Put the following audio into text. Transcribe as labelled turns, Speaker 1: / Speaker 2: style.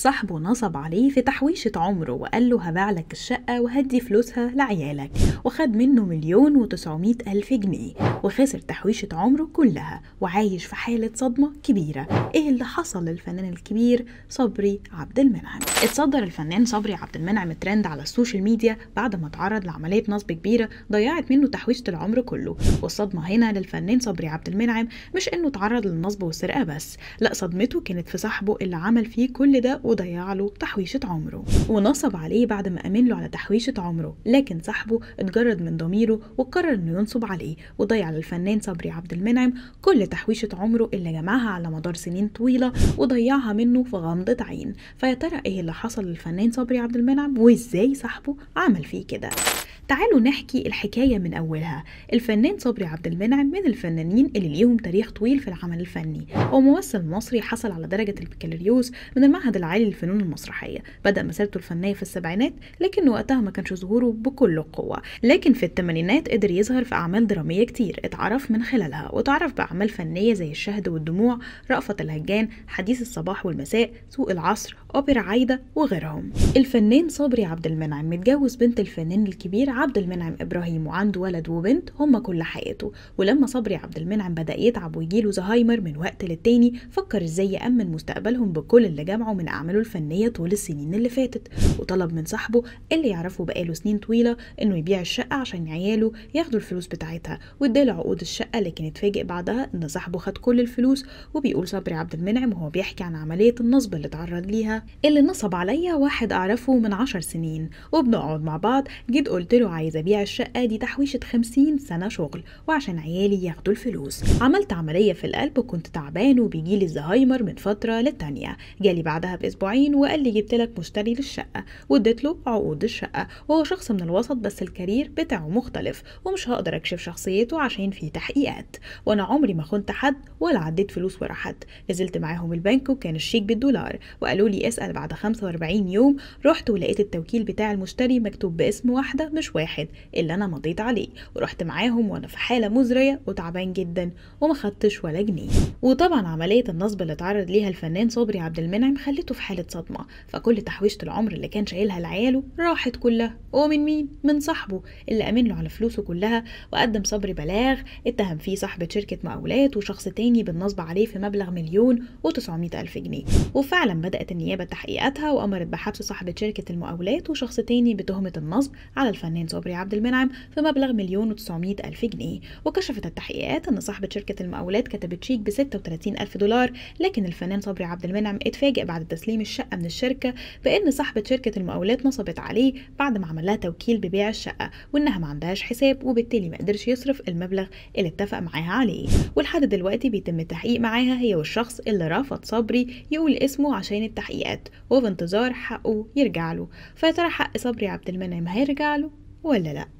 Speaker 1: صاحبه نصب عليه في تحويشة عمره وقال له هبيع لك الشقة وهدي فلوسها لعيالك وخد منه مليون وتسعمية ألف جنيه وخسر تحويشة عمره كلها وعايش في حالة صدمة كبيرة إيه اللي حصل للفنان الكبير صبري عبد المنعم اتصدر الفنان صبري عبد المنعم ترند على السوشيال ميديا بعد ما تعرض لعملية نصب كبيرة ضيعت منه تحويشة العمر كله والصدمة هنا للفنان صبري عبد المنعم مش إنه تعرض للنصب والسرقة بس لا صدمته كانت في صاحبه اللي عمل فيه كل ده وضيع له تحويشة عمره ونصب عليه بعد ما أمن له على تحويشة عمره لكن صاحبه اتجرد من ضميره وقرر إنه ينصب عليه وضيع للفنان صبري عبد المنعم كل تحويشة عمره اللي جمعها على مدار سنين طويلة وضيعها منه في غمضة عين فيا ترى إيه اللي حصل للفنان صبري عبد المنعم وإزاي صاحبه عمل فيه كده تعالوا نحكي الحكاية من أولها الفنان صبري عبد المنعم من الفنانين اللي ليهم تاريخ طويل في العمل الفني وممثل مصري حصل على درجة البكالوريوس من المعهد العالي علي للفنون المسرحية بدأ مسيرته الفنية في السبعينات لكن وقتها ما كانش ظهوره بكل قوة لكن في الثمانينات قدر يظهر في أعمال درامية كتير اتعرف من خلالها وتعرف بأعمال فنية زي الشهد والدموع رأفت الهجان حديث الصباح والمساء سوق العصر أوبرا عايدة وغيرهم الفنان صبري عبد المنعم متجوز بنت الفنان الكبير عبد المنعم إبراهيم وعنده ولد وبنت هما كل حياته ولما صبري عبد المنعم بدأ يتعب ويجيله زهايمر من وقت للتاني فكر ازاي يأمن مستقبلهم بكل اللي جمعه من أعماله الفنية طول السنين اللي فاتت وطلب من صاحبه اللي يعرفه بقاله سنين طويلة إنه يبيع الشقة عشان عياله ياخدوا الفلوس بتاعتها واداله عقود الشقة لكن اتفاجئ بعدها إن صاحبه خد كل الفلوس وبيقول صبري عبد المنعم وهو بيحكي عن عملية النصب اللي اتعرض ليها اللي نصب عليا واحد أعرفه من عشر سنين وبنقعد مع بعض جيت قلت له عايز أبيع الشقة دي تحويشة خمسين سنة شغل وعشان عيالي ياخدوا الفلوس عملت عملية في القلب وكنت تعبان وبيجيلي الزهايمر من فترة للتانية جالي بعدها أسبوعين وقال لي جبت لك مشتري للشقة واديت له عقود الشقة وهو شخص من الوسط بس الكارير بتاعه مختلف ومش هقدر أكشف شخصيته عشان في تحقيقات وأنا عمري ما خنت حد ولا عديت فلوس ورا حد نزلت معاهم البنك وكان الشيك بالدولار وقالوا لي اسأل بعد 45 يوم رحت ولقيت التوكيل بتاع المشتري مكتوب باسم واحدة مش واحد اللي أنا مضيت عليه ورحت معاهم وأنا في حالة مزرية وتعبان جدا وما خدتش ولا جنيه وطبعا عملية النصب اللي اتعرض ليها الفنان صبري عبد المنعم خلته في حالة صدمة فكل تحويشة العمر اللي كان شايلها لعياله راحت كلها ومن مين؟ من صاحبه اللي أمن له على فلوسه كلها وقدم صبري بلاغ اتهم فيه صاحبة شركة مقاولات وشخص تاني بالنصب عليه في مبلغ مليون و900 ألف جنيه وفعلا بدأت النيابة تحقيقاتها وأمرت بحبس صاحبة شركة المقاولات وشخص تاني بتهمة النصب على الفنان صبري عبد المنعم في مبلغ مليون و900 ألف جنيه وكشفت التحقيقات أن صاحبة شركة المقاولات كتبت شيك ب 36 ألف دولار لكن الفنان صبري عبد المنعم اتفاجئ بعد كليم الشقة من الشركة بأن صاحبة شركة المقاولات نصبت عليه بعد ما عملها توكيل ببيع الشقة وإنها ما عندهاش حساب وبالتالي ما قدرش يصرف المبلغ اللي اتفق معاها عليه ولحد دلوقتي بيتم التحقيق معاها هي والشخص اللي رفض صبري يقول اسمه عشان التحقيقات وفي انتظار حقه يرجع له فيا ترى حق صبري عبد المنعم هيرجع له ولا لأ